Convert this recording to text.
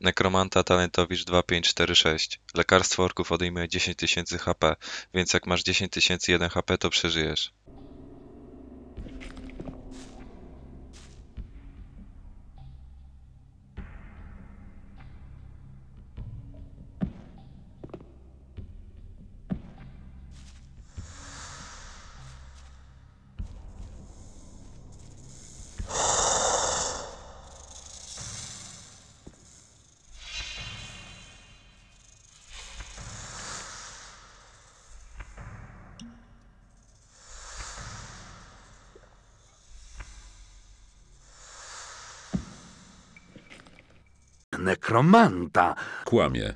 Nekromanta Talentowicz 2546. Lekarstwo orków odejmuje 10 tysięcy HP, więc jak masz 10 tysięcy 1 HP to przeżyjesz. nekromanta. Kłamie.